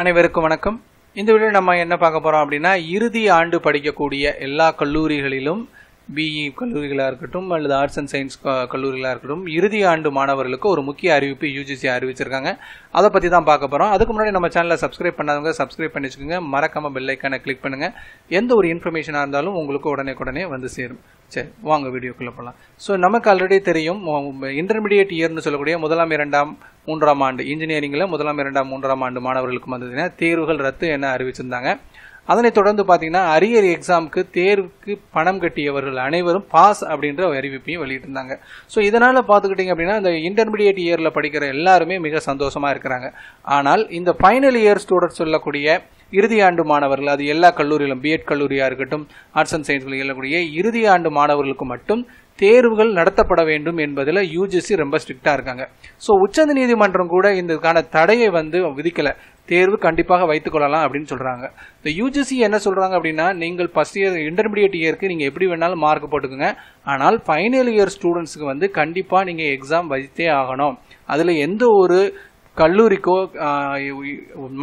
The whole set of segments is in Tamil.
அனைவருக்கும் வணக்கம் இந்த வீடியோ நம்ம என்ன பார்க்க போகிறோம் அப்படின்னா இறுதி ஆண்டு படிக்கக்கூடிய எல்லா கல்லூரிகளிலும் பிஇ e கல்லூரிகளாக இருக்கட்டும் அல்லது ஆர்ட்ஸ் அண்ட் சயின்ஸ் கல்லூரிகளாக இருக்கட்டும் இறுதி ஆண்டு மாணவர்களுக்கு ஒரு முக்கிய அறிவிப்பு யூஜிசி அறிவிச்சிருக்காங்க அதை பற்றி தான் பார்க்க போகிறோம் அதுக்கு முன்னாடி நம்ம சேனலை சப்ஸ்கிரைப் பண்ணாதவங்க சப்ஸ்கிரைப் பண்ணிச்சுக்கோங்க மறக்காமல் பெல்லைக்கான கிளிக் பண்ணுங்கள் எந்த ஒரு இன்ஃபர்மேஷனாக இருந்தாலும் உங்களுக்கு உடனே உடனே வந்து சேரும் சரி வாங்க வீடியோக்குள்ளே போகலாம் ஸோ நமக்கு ஆல்ரெடி தெரியும் இன்டர்மீடியட் இயர்னு சொல்லக்கூடிய முதலாம் இரண்டாம் மூன்றாம் ஆண்டு இன்ஜினியரிங்கில் முதலாம் இரண்டாம் மூன்றாம் ஆண்டு மாணவர்களுக்கு வந்ததுன்னா தேர்வுகள் ரத்து என்ன அறிவிச்சிருந்தாங்க அதனைத் தொடர்ந்து பார்த்தீங்கன்னா அரியர் எக்ஸாமுக்கு தேர்வுக்கு பணம் கட்டியவர்கள் அனைவரும் பாஸ் அப்படின்ற அறிவிப்பையும் வெளியிட்டிருந்தாங்க ஸோ இதனால் பார்த்துக்கிட்டிங்க அப்படின்னா இந்த இன்டர்மீடியட் இயரில் படிக்கிற எல்லாருமே மிக சந்தோஷமாக இருக்கிறாங்க ஆனால் இந்த ஃபைனல் இயர் ஸ்டூடெண்ட்ஸ் சொல்லக்கூடிய இறுதி ஆண்டு மாணவர்கள் அது எல்லா கல்லூரியிலும் பிஎட் கல்லூரியாக இருக்கட்டும் ஆர்ட்ஸ் அண்ட் சயின்ஸ்களில் கல்லூரிய இறுதி ஆண்டு மாணவர்களுக்கு மட்டும் தேர்வுகள் நடத்தப்பட வேண்டும் என்பதில் யூஜிசி ரொம்ப ஸ்ட்ரிக்டாக இருக்காங்க ஸோ உச்சநீதிமன்றம் கூட இதுக்கான தடையை வந்து விதிக்கலை தேர்வு கண்டிப்பாக வைத்துக் கொள்ளலாம் அப்படின்னு சொல்கிறாங்க இந்த யூஜிசி என்ன சொல்கிறாங்க அப்படின்னா நீங்கள் ஃபஸ்ட் இயர் இன்டர்மீடியட் இயருக்கு நீங்கள் எப்படி வேணாலும் மார்க் போட்டுக்கோங்க ஆனால் ஃபைனல் இயர் ஸ்டூடெண்ட்ஸுக்கு வந்து கண்டிப்பாக நீங்கள் எக்ஸாம் வைத்தே ஆகணும் அதில் எந்த ஒரு கல்லூரிக்கோ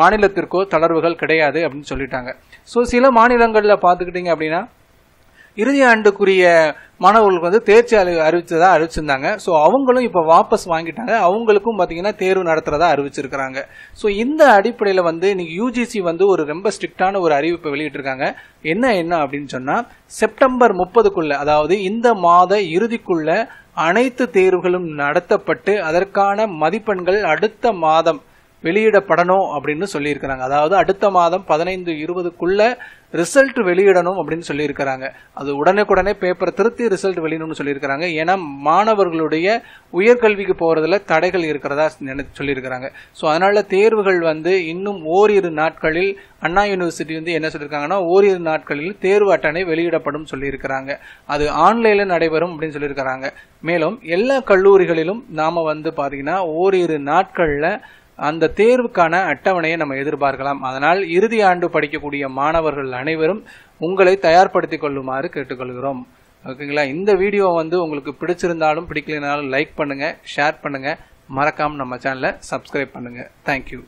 மாநிலத்திற்கோ தளர்வுகள் கிடையாது அப்படின்னு சொல்லிட்டாங்க ஸோ சில மாநிலங்களில் பார்த்துக்கிட்டிங்க அப்படின்னா இறுதி ஆண்டுக்குரிய மாணவர்களுக்கு வந்து தேர்ச்சி அறி அறிவிச்சதா அறிவிச்சிருந்தாங்க ஸோ அவங்களும் இப்போ வாபஸ் வாங்கிட்டாங்க அவங்களுக்கும் பார்த்தீங்கன்னா தேர்வு நடத்துறதா அறிவிச்சிருக்கிறாங்க ஸோ இந்த அடிப்படையில் வந்து இன்னைக்கு யூஜிசி வந்து ஒரு ரொம்ப ஸ்ட்ரிக்டான ஒரு அறிவிப்பை வெளியிட்டிருக்காங்க என்ன என்ன அப்படின்னு சொன்னால் செப்டம்பர் முப்பதுக்குள்ள அதாவது இந்த மாத இறுதிக்குள்ள அனைத்து தேர்வுகளும் நடத்தப்பட்டு அதற்கான மதிப்பெண்கள் அடுத்த மாதம் வெளியிடப்படணும் அப்படின்னு சொல்லியிருக்கிறாங்க அதாவது அடுத்த மாதம் பதினைந்து இருபதுக்குள்ள ரிசல்ட் வெளியிடணும் அப்படின்னு சொல்லியிருக்கிறாங்க அது உடனுக்குடனே பேப்பரை திருத்தி ரிசல்ட் வெளியிடணும்னு சொல்லியிருக்கிறாங்க ஏன்னா மாணவர்களுடைய உயர்கல்விக்கு போகிறதுல தடைகள் இருக்கிறதா சொல்லியிருக்கிறாங்க ஸோ அதனால தேர்வுகள் வந்து இன்னும் ஓரிரு நாட்களில் அண்ணா யூனிவர்சிட்டி வந்து என்ன சொல்லியிருக்காங்கன்னா ஓரிரு நாட்களில் தேர்வு அட்டனை வெளியிடப்படும் சொல்லியிருக்கிறாங்க அது ஆன்லைனில் நடைபெறும் அப்படின்னு சொல்லியிருக்கிறாங்க மேலும் எல்லா கல்லூரிகளிலும் நாம் வந்து பார்த்தீங்கன்னா ஓரிரு நாட்களில் அந்த தேர்வுக்கான அட்டவணையை நம்ம எதிர்பார்க்கலாம் அதனால் இறுதி ஆண்டு படிக்கக்கூடிய மாணவர்கள் அனைவரும் உங்களை தயார்படுத்திக் கொள்ளுமாறு கேட்டுக்கொள்கிறோம் ஓகேங்களா இந்த வீடியோ வந்து உங்களுக்கு பிடிச்சிருந்தாலும் பிடிக்கலனாலும் லைக் பண்ணுங்கள் ஷேர் பண்ணுங்கள் மறக்காமல் நம்ம சேனலை சப்ஸ்கிரைப் பண்ணுங்கள் தேங்க்யூ